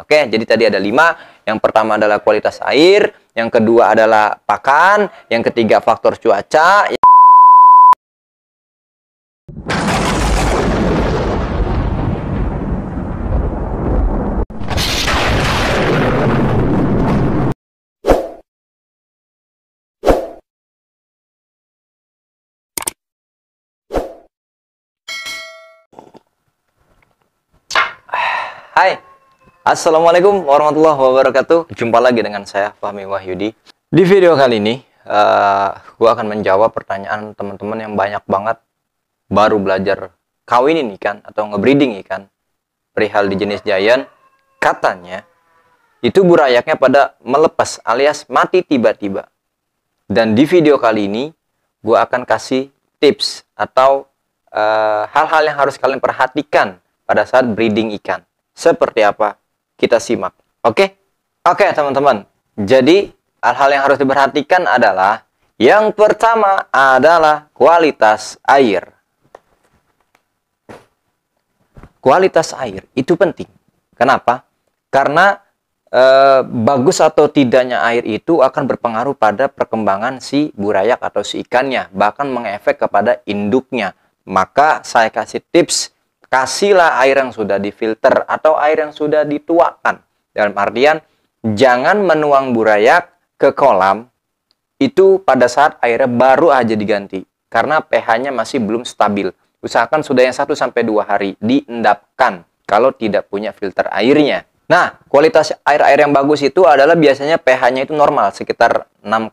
Oke, jadi tadi ada lima. Yang pertama adalah kualitas air, yang kedua adalah pakan, yang ketiga faktor cuaca. Hai, Assalamualaikum warahmatullahi wabarakatuh. Jumpa lagi dengan saya Fahmi Wahyudi. Di video kali ini, uh, eh, gue akan menjawab pertanyaan teman-teman yang banyak banget baru belajar kawinin ikan atau ngebreeding ikan perihal di jenis giant. Katanya itu burayaknya pada melepas alias mati tiba-tiba. Dan di video kali ini, gue akan kasih tips atau eh, hal-hal uh, hal -hal yang harus kalian perhatikan pada saat breeding ikan. Seperti apa? kita simak. Oke? Oke, teman-teman. Jadi, hal-hal yang harus diperhatikan adalah yang pertama adalah kualitas air. Kualitas air itu penting. Kenapa? Karena e, bagus atau tidaknya air itu akan berpengaruh pada perkembangan si burayak atau si ikannya, bahkan mengefek kepada induknya. Maka saya kasih tips kasihlah air yang sudah difilter atau air yang sudah dituakan. Dalam artian, jangan menuang burayak ke kolam itu pada saat airnya baru aja diganti. Karena pH-nya masih belum stabil. Usahakan sudah yang 1 sampai 2 hari diendapkan kalau tidak punya filter airnya. Nah, kualitas air-air yang bagus itu adalah biasanya pH-nya itu normal, sekitar 6,2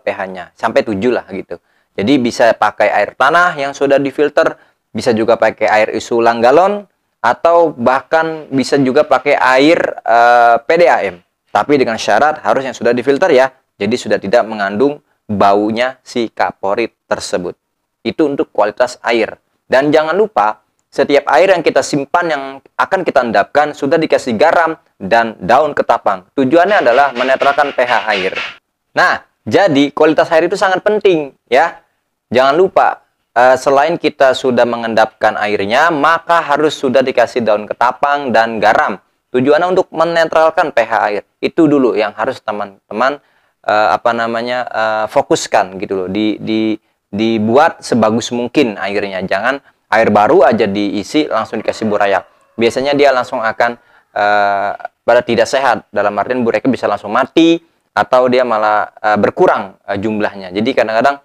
pH-nya, sampai 7 lah gitu. Jadi bisa pakai air tanah yang sudah difilter, bisa juga pakai air usulan galon atau bahkan bisa juga pakai air uh, eh, PDAM tapi dengan syarat harus yang sudah difilter ya jadi sudah tidak mengandung baunya si kaporit tersebut itu untuk kualitas air dan jangan lupa setiap air yang kita simpan yang akan kita endapkan sudah dikasih garam dan daun ketapang tujuannya adalah menetralkan pH air nah jadi kualitas air itu sangat penting ya jangan lupa Eh, selain kita sudah mengendapkan airnya, maka harus sudah dikasih daun ketapang dan garam. Tujuannya untuk menetralkan pH air. Itu dulu yang harus teman-teman uh, apa namanya uh, fokuskan gitu loh. Di, di dibuat sebagus mungkin airnya. Jangan air baru aja diisi langsung dikasih burayak. Biasanya dia langsung akan uh, pada tidak sehat. Dalam artian burayaknya bisa langsung mati atau dia malah uh, berkurang uh, jumlahnya. Jadi kadang-kadang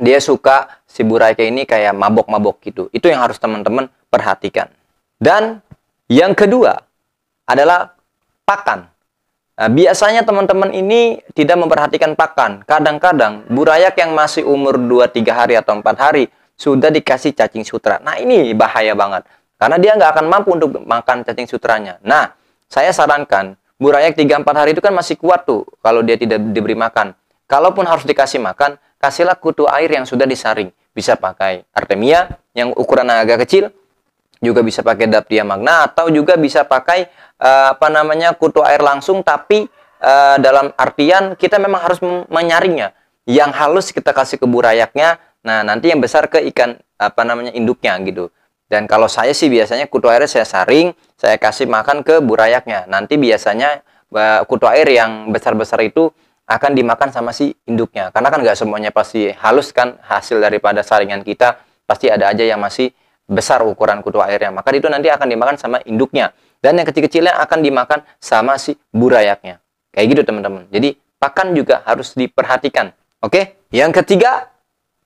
dia suka si Buraike ini kayak mabok-mabok gitu. Itu yang harus teman-teman perhatikan. Dan yang kedua adalah pakan. Nah, biasanya teman-teman ini tidak memperhatikan pakan. Kadang-kadang burayak yang masih umur 2-3 hari atau 4 hari sudah dikasih cacing sutra. Nah ini bahaya banget. Karena dia nggak akan mampu untuk makan cacing sutranya. Nah, saya sarankan, burayak 3-4 hari itu kan masih kuat tuh kalau dia tidak diberi makan. Kalaupun harus dikasih makan, kasihlah kutu air yang sudah disaring. Bisa pakai artemia yang ukuran agak kecil, juga bisa pakai daptia magna atau juga bisa pakai uh, apa namanya kutu air langsung tapi uh, dalam artian kita memang harus menyaringnya. Yang halus kita kasih ke burayaknya, nah nanti yang besar ke ikan apa namanya induknya gitu. Dan kalau saya sih biasanya kutu airnya saya saring, saya kasih makan ke burayaknya. Nanti biasanya eh, kutu air yang besar-besar itu akan dimakan sama si induknya. Karena kan nggak semuanya pasti halus kan hasil daripada saringan kita. Pasti ada aja yang masih besar ukuran kutu airnya. Maka itu nanti akan dimakan sama induknya. Dan yang kecil-kecilnya akan dimakan sama si burayaknya. Kayak gitu teman-teman. Jadi pakan juga harus diperhatikan. Oke? Yang ketiga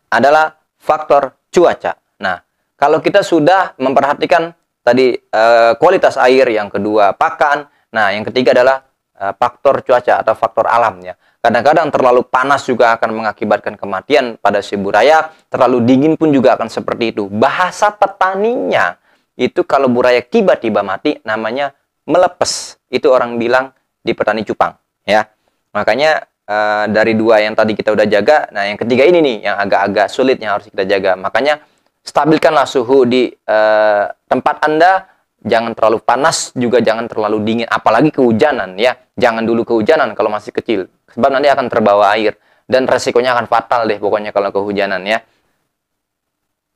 adalah faktor cuaca. Nah, kalau kita sudah memperhatikan tadi e, kualitas air, yang kedua pakan, nah yang ketiga adalah Eh, faktor cuaca atau faktor alamnya. Kadang-kadang terlalu panas juga akan mengakibatkan kematian pada si buraya, terlalu dingin pun juga akan seperti itu. Bahasa petaninya itu kalau buraya tiba-tiba mati namanya melepes. Itu orang bilang di petani cupang, ya. Makanya Uh, dari dua yang tadi kita udah jaga, nah yang ketiga ini nih yang agak-agak sulit yang harus kita jaga. Makanya stabilkanlah suhu di uh, tempat Anda jangan terlalu panas juga jangan terlalu dingin apalagi kehujanan ya jangan dulu kehujanan kalau masih kecil sebab nanti akan terbawa air dan resikonya akan fatal deh pokoknya kalau kehujanan ya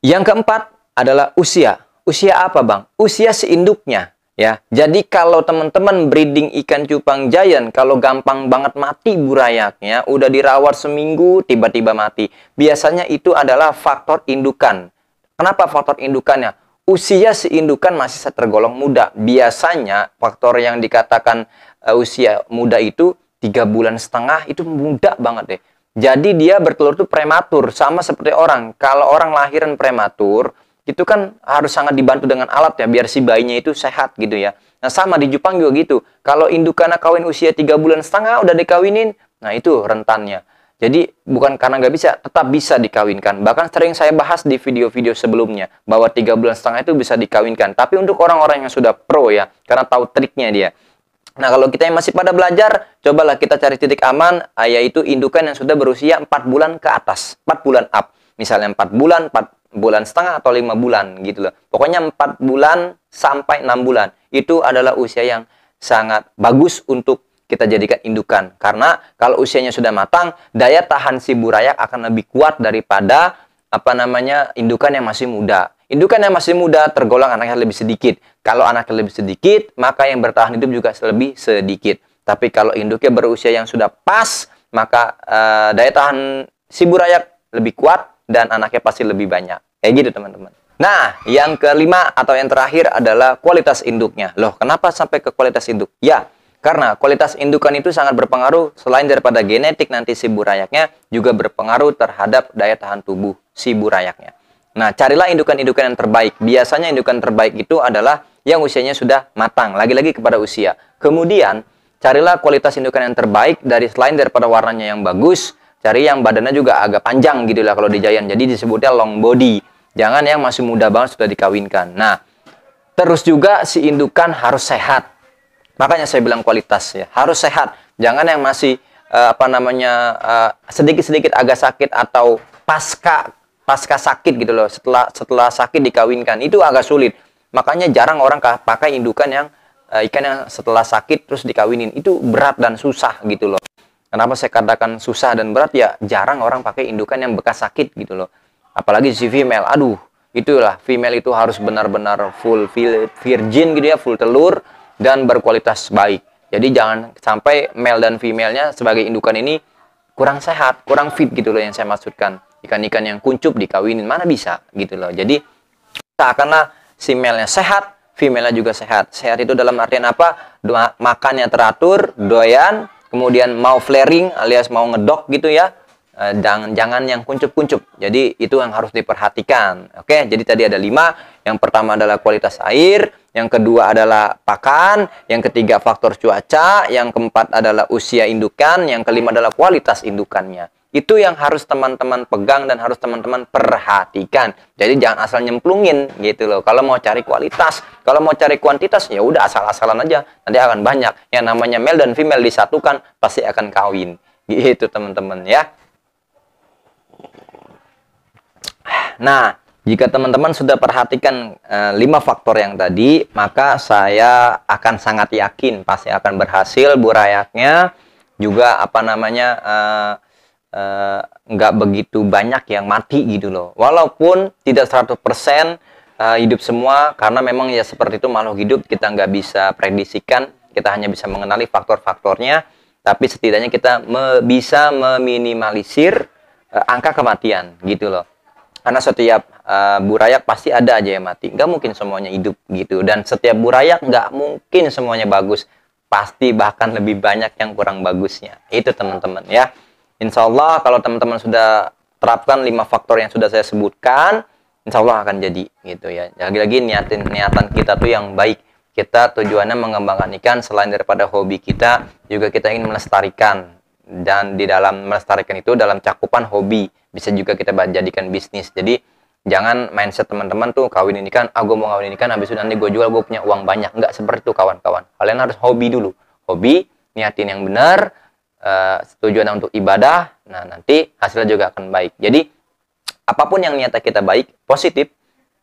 yang keempat adalah usia usia apa bang usia seinduknya ya jadi kalau teman-teman breeding ikan cupang giant kalau gampang banget mati burayaknya udah dirawat seminggu tiba-tiba mati biasanya itu adalah faktor indukan Kenapa faktor indukannya? usia seindukan masih tergolong muda. Biasanya faktor yang dikatakan uh, usia muda itu tiga bulan setengah itu muda banget deh. Jadi dia bertelur tuh prematur sama seperti orang. Kalau orang lahiran prematur itu kan harus sangat dibantu dengan alat ya biar si bayinya itu sehat gitu ya. Nah sama di Jepang juga gitu. Kalau indukan kawin usia tiga bulan setengah udah dikawinin, nah itu rentannya. Jadi bukan karena nggak bisa, tetap bisa dikawinkan. Bahkan sering saya bahas di video-video sebelumnya bahwa tiga bulan setengah itu bisa dikawinkan. Tapi untuk orang-orang yang sudah pro ya, karena tahu triknya dia. Nah kalau kita yang masih pada belajar, cobalah kita cari titik aman, ah, yaitu indukan yang sudah berusia 4 bulan ke atas, 4 bulan up. Misalnya 4 bulan, 4 bulan setengah atau 5 bulan gitu loh. Pokoknya 4 bulan sampai 6 bulan. Itu adalah usia yang sangat bagus untuk kita jadikan indukan. Karena kalau usianya sudah matang, daya tahan si burayak akan lebih kuat daripada apa namanya indukan yang masih muda. Indukan yang masih muda tergolong anaknya lebih sedikit. Kalau anaknya lebih sedikit, maka yang bertahan hidup juga lebih sedikit. Tapi kalau induknya berusia yang sudah pas, maka uh, daya tahan si burayak lebih kuat dan anaknya pasti lebih banyak. Kayak gitu teman-teman. Nah, yang kelima atau yang terakhir adalah kualitas induknya. Loh, kenapa sampai ke kualitas induk? Ya, karena kualitas indukan itu sangat berpengaruh selain daripada genetik nanti si burayaknya juga berpengaruh terhadap daya tahan tubuh si burayaknya. Nah, carilah indukan-indukan yang terbaik. Biasanya indukan terbaik itu adalah yang usianya sudah matang, lagi-lagi kepada usia. Kemudian, carilah kualitas indukan yang terbaik dari selain daripada warnanya yang bagus, cari yang badannya juga agak panjang gitu lah kalau di Jayan. Jadi disebutnya long body. Jangan yang masih muda banget sudah dikawinkan. Nah, terus juga si indukan harus sehat. Makanya saya bilang kualitas ya, harus sehat. Jangan yang masih uh, apa namanya eh, sedikit-sedikit agak sakit atau pasca pasca sakit gitu loh. Setelah setelah sakit dikawinkan itu agak sulit. Makanya jarang orang pakai indukan yang uh, ikan yang setelah sakit terus dikawinin. Itu berat dan susah gitu loh. Kenapa saya katakan susah dan berat ya jarang orang pakai indukan yang bekas sakit gitu loh. Apalagi si female, aduh itulah female itu harus benar-benar full virgin gitu ya, full telur dan berkualitas baik. Jadi jangan sampai male dan female-nya sebagai indukan ini kurang sehat, kurang fit gitu loh yang saya maksudkan. Ikan-ikan yang kuncup dikawinin mana bisa gitu loh. Jadi seakanlah si male-nya sehat, female-nya juga sehat. Sehat itu dalam artian apa? Doa Makannya teratur, doyan, kemudian mau flaring alias mau ngedok gitu ya dan eh, jangan yang kuncup-kuncup. Jadi itu yang harus diperhatikan. Oke, jadi tadi ada lima. Yang pertama adalah kualitas air, yang kedua adalah pakan, yang ketiga faktor cuaca, yang keempat adalah usia indukan, yang kelima adalah kualitas indukannya. Itu yang harus teman-teman pegang dan harus teman-teman perhatikan. Jadi jangan asal nyemplungin gitu loh. Kalau mau cari kualitas, kalau mau cari kuantitas ya udah asal-asalan aja. Nanti akan banyak. Yang namanya male dan female disatukan pasti akan kawin. Gitu teman-teman ya. Nah, jika teman-teman sudah perhatikan eh, lima 5 faktor yang tadi, maka saya akan sangat yakin pasti akan berhasil burayaknya juga apa namanya eh, eh, nggak e, e, begitu banyak yang mati gitu loh. Walaupun tidak 100% hidup semua karena memang ya seperti itu makhluk hidup kita nggak bisa prediksikan, kita hanya bisa mengenali faktor-faktornya, tapi setidaknya kita me bisa meminimalisir angka kematian gitu loh karena setiap uh, burayak pasti ada aja yang mati nggak mungkin semuanya hidup gitu dan setiap burayak nggak mungkin semuanya bagus pasti bahkan lebih banyak yang kurang bagusnya itu teman-teman ya Insya Allah kalau teman-teman sudah terapkan lima faktor yang sudah saya sebutkan Insya Allah akan jadi gitu ya lagi-lagi niatin niatan kita tuh yang baik kita tujuannya mengembangkan ikan selain daripada hobi kita juga kita ingin melestarikan dan di dalam melestarikan itu dalam cakupan hobi bisa juga kita jadikan bisnis jadi jangan mindset teman-teman tuh kawin ini kan ah mau kawin ini kan habis itu nanti gue jual gue punya uang banyak nggak seperti itu kawan-kawan kalian harus hobi dulu hobi niatin yang benar uh, eh, tujuan untuk ibadah nah nanti hasilnya juga akan baik jadi apapun yang niatnya kita baik positif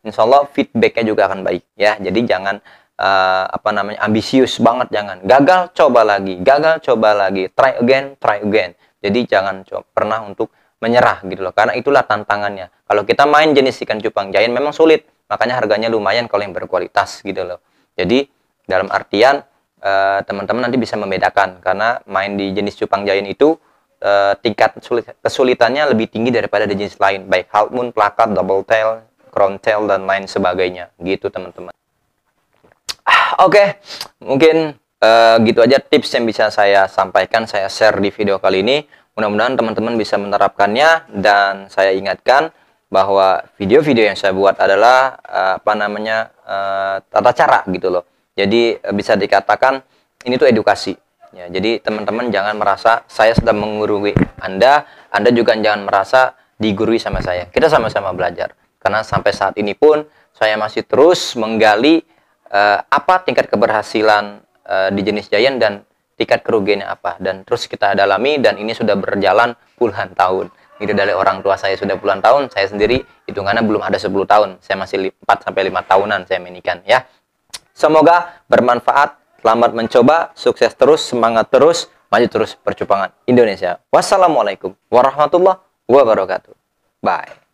insya Allah feedbacknya juga akan baik ya jadi jangan uh, apa namanya ambisius banget jangan gagal coba lagi gagal coba lagi try again try again jadi jangan coba, pernah untuk menyerah gitu loh karena itulah tantangannya kalau kita main jenis ikan cupang jain memang sulit makanya harganya lumayan kalau yang berkualitas gitu loh jadi dalam artian eh, teman-teman nanti bisa membedakan karena main di jenis cupang jain itu eh, tingkat kesulitannya lebih tinggi daripada di jenis lain baik half moon plakat double tail crown tail dan lain sebagainya gitu teman-teman ah, oke okay. mungkin Uh, gitu aja tips yang bisa saya sampaikan, saya share di video kali ini. Mudah-mudahan teman-teman bisa menerapkannya dan saya ingatkan bahwa video-video yang saya buat adalah eh, apa namanya eh, tata cara gitu loh. Jadi eh, bisa dikatakan ini tuh edukasi. Ya, jadi teman-teman jangan merasa saya sedang menggurui Anda, Anda juga jangan merasa digurui sama saya. Kita sama-sama belajar. Karena sampai saat ini pun saya masih terus menggali uh, apa tingkat keberhasilan uh, di jenis Giant dan tingkat kerugiannya apa dan terus kita dalami dan ini sudah berjalan puluhan tahun itu dari orang tua saya sudah puluhan tahun saya sendiri hitungannya belum ada 10 tahun saya masih 4 sampai 5 tahunan saya menikan ya semoga bermanfaat selamat mencoba sukses terus semangat terus maju terus percupangan Indonesia wassalamualaikum warahmatullahi wabarakatuh bye